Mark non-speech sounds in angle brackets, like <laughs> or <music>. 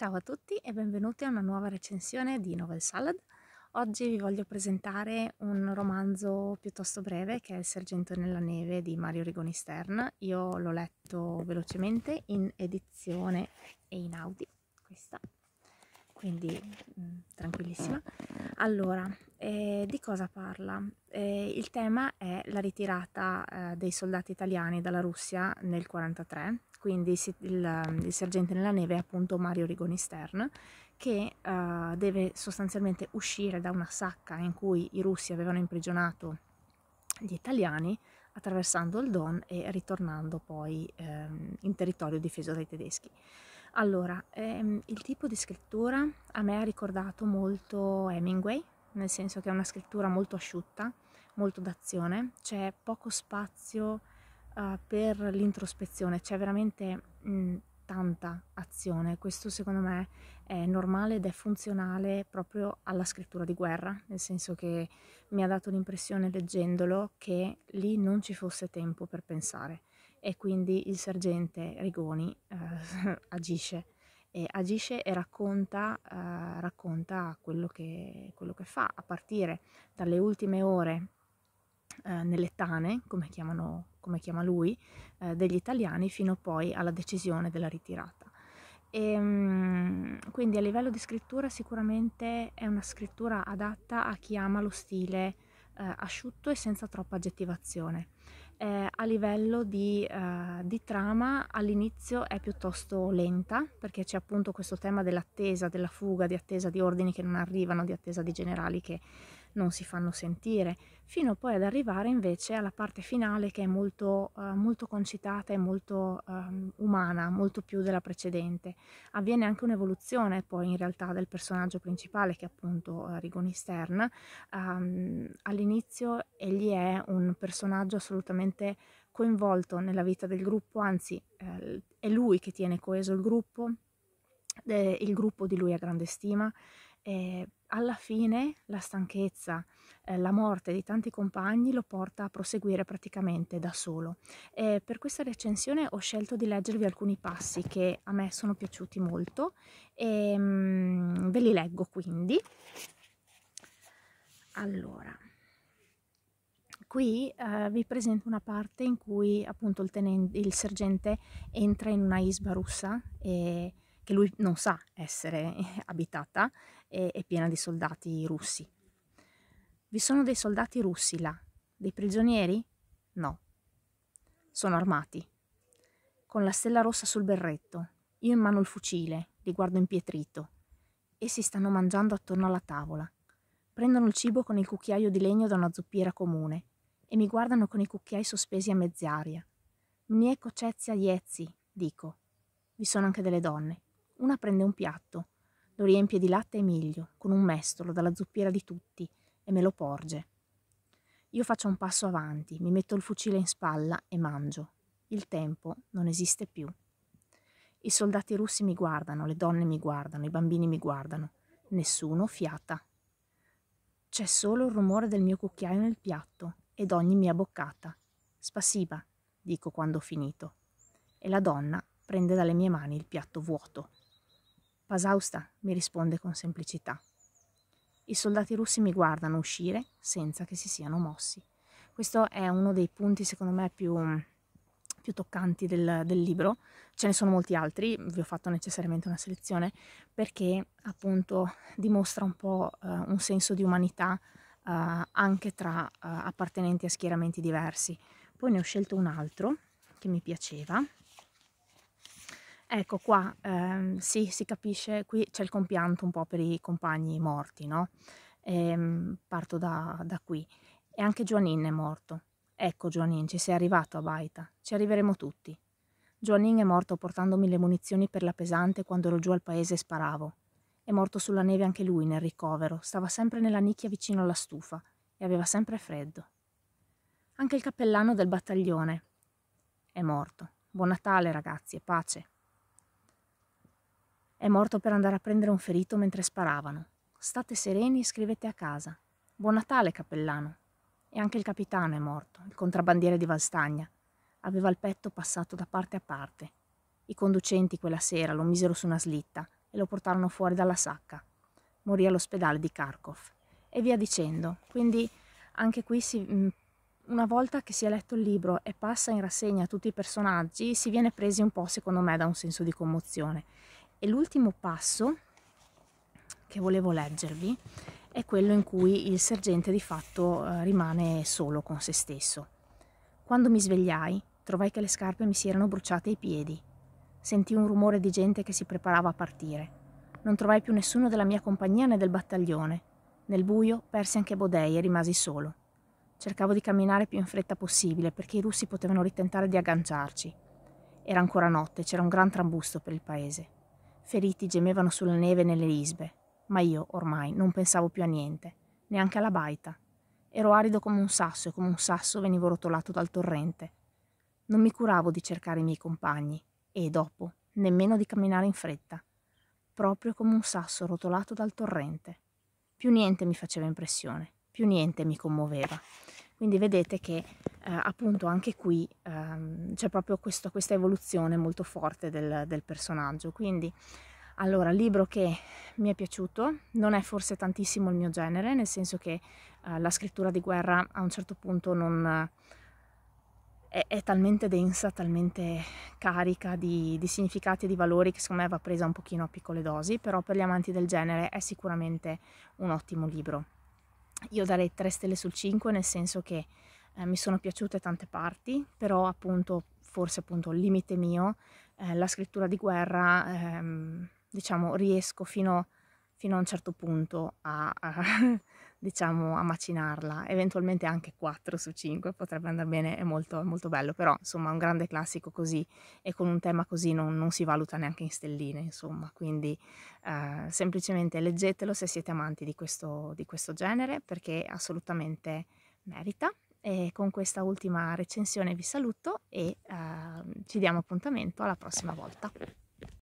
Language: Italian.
Ciao a tutti e benvenuti a una nuova recensione di Novel Salad. Oggi vi voglio presentare un romanzo piuttosto breve che è Il sergento nella neve di Mario Rigoni Stern. Io l'ho letto velocemente in edizione e in audio, questa quindi mh, mm, tranquillissima. Allora, eh, di cosa parla? Eh, il tema è la ritirata eh, dei soldati italiani dalla Russia nel 1943, quindi si, il, mm, il, sergente nella neve è appunto Mario Rigoni Stern, che eh, deve sostanzialmente uscire da una sacca in cui i russi avevano imprigionato gli italiani attraversando il Don e ritornando poi ehm, in territorio difeso dai tedeschi. Allora, ehm, il tipo di scrittura a me ha ricordato molto Hemingway, nel senso che è una scrittura molto asciutta, molto d'azione, c'è poco spazio uh, per l'introspezione, c'è veramente mh, tanta azione. Questo secondo me è normale ed è funzionale proprio alla scrittura di guerra, nel senso che mi ha dato l'impressione leggendolo che lì non ci fosse tempo per pensare e quindi il sergente Rigoni eh, <laughs> agisce. E agisce e racconta, eh, racconta quello, che, quello, che, fa a partire dalle ultime ore eh, nelle tane, come, chiamano, come chiama lui, eh, degli italiani fino poi alla decisione della ritirata. E, ehm, quindi a livello di scrittura sicuramente è una scrittura adatta a chi ama lo stile eh, asciutto e senza troppa aggettivazione eh, a livello di, eh, di trama all'inizio è piuttosto lenta perché c'è appunto questo tema dell'attesa, della fuga, di attesa di ordini che non arrivano, di attesa di generali che non si fanno sentire, fino poi ad arrivare invece alla parte finale che è molto, eh, molto concitata e molto eh, umana, molto più della precedente. Avviene anche un'evoluzione poi in realtà del personaggio principale che è appunto eh, Rigoni Stern. Um, all'inizio egli è un personaggio assolutamente coinvolto nella vita del gruppo, anzi eh, è lui che tiene coeso il gruppo, eh, il gruppo di lui ha grande stima, eh, alla fine la stanchezza, eh, la morte di tanti compagni lo porta a proseguire praticamente da solo. Eh, per questa recensione ho scelto di leggervi alcuni passi che a me sono piaciuti molto e mm, ve li leggo quindi. Allora, qui eh, vi presento una parte in cui appunto il, tenente, il sergente entra in una isba russa e che lui non sa essere <laughs> abitata, e è piena di soldati russi. Vi sono dei soldati russi là? Dei prigionieri? No. Sono armati. Con la stella rossa sul berretto, io in mano il fucile, li guardo impietrito. Essi stanno mangiando attorno alla tavola. Prendono il cibo con il cucchiaio di legno da una zuppiera comune e mi guardano con i cucchiai sospesi a mezz'aria. Mnieko cezia iezzi, dico. Vi sono anche delle donne. Una prende un piatto, lo riempie di latte e miglio, con un mestolo dalla zuppiera di tutti, e me lo porge. Io faccio un passo avanti, mi metto il fucile in spalla e mangio. Il tempo non esiste più. I soldati russi mi guardano, le donne mi guardano, i bambini mi guardano. Nessuno fiata. C'è solo il rumore del mio cucchiaio nel piatto ed ogni mia boccata. Spassiva, dico quando ho finito. E la donna prende dalle mie mani il piatto vuoto. Pasausta, mi risponde con semplicità. I soldati russi mi guardano uscire senza che si siano mossi. Questo è uno dei punti, secondo me, più, più toccanti del, del, libro. Ce ne sono molti altri, vi ho fatto necessariamente una selezione, perché appunto dimostra un po' eh, un senso di umanità eh, anche tra eh, appartenenti a schieramenti diversi. Poi ne ho scelto un altro che mi piaceva, Ecco qua, ehm, sì, si capisce, qui c'è il compianto un po' per i compagni morti, no? Ehm, parto da, da, qui. E anche Joanin è morto. Ecco Joanin, ci sei arrivato a Baita, ci arriveremo tutti. Joanin è morto portandomi le munizioni per la pesante quando ero giù al paese e sparavo. È morto sulla neve anche lui nel ricovero, stava sempre nella nicchia vicino alla stufa e aveva sempre freddo. Anche il cappellano del battaglione è morto. Buon Natale ragazzi e pace. È morto per andare a prendere un ferito mentre sparavano. State sereni e scrivete a casa. Buon Natale, cappellano. E anche il capitano è morto, il contrabbandiere di Valstagna. Aveva il petto passato da parte a parte. I conducenti quella sera lo misero su una slitta e lo portarono fuori dalla sacca. Morì all'ospedale di Kharkov. E via dicendo. Quindi anche qui si, una volta che si è letto il libro e passa in rassegna tutti i personaggi, si viene presi un po', secondo me, da un senso di commozione e l'ultimo passo che volevo leggervi è quello in cui il sergente di fatto eh, rimane solo con se stesso. Quando mi svegliai, trovai che le scarpe mi si erano bruciate ai piedi. Sentii un rumore di gente che si preparava a partire. Non trovai più nessuno della mia compagnia né del battaglione. Nel buio persi anche Bodei e rimasi solo. Cercavo di camminare più in fretta possibile perché i russi potevano ritentare di agganciarci. Era ancora notte, c'era un gran trambusto per il paese. Feriti gemevano sulla neve e nelle isbe, ma io ormai non pensavo più a niente, neanche alla baita. Ero arido come un sasso e come un sasso venivo rotolato dal torrente. Non mi curavo di cercare i miei compagni e dopo nemmeno di camminare in fretta, proprio come un sasso rotolato dal torrente. Più niente mi faceva impressione, più niente mi commuoveva. Quindi vedete che eh, appunto anche qui ehm, c'è proprio questo, questa evoluzione molto forte del, del personaggio. Quindi allora, libro che mi è piaciuto, non è forse tantissimo il mio genere, nel senso che eh, la scrittura di guerra a un certo punto non, è, è, talmente densa, talmente carica di, di, significati e di valori che secondo me va presa un pochino a piccole dosi, però per gli amanti del genere è sicuramente un ottimo libro. Io darei 3 stelle sul 5 nel senso che eh, mi sono piaciute tante parti, però appunto forse appunto il limite mio, eh, la scrittura di guerra, ehm, diciamo riesco fino a fino a un certo punto a, a <laughs> diciamo a macinarla, eventualmente anche 4 su 5 potrebbe andare bene, è molto, molto bello, però insomma un grande classico così e con un tema così non, non si valuta neanche in stelline, insomma, quindi eh, semplicemente leggetelo se siete amanti di questo, di questo genere perché assolutamente merita. E con questa ultima recensione vi saluto e eh, ci diamo appuntamento alla prossima volta.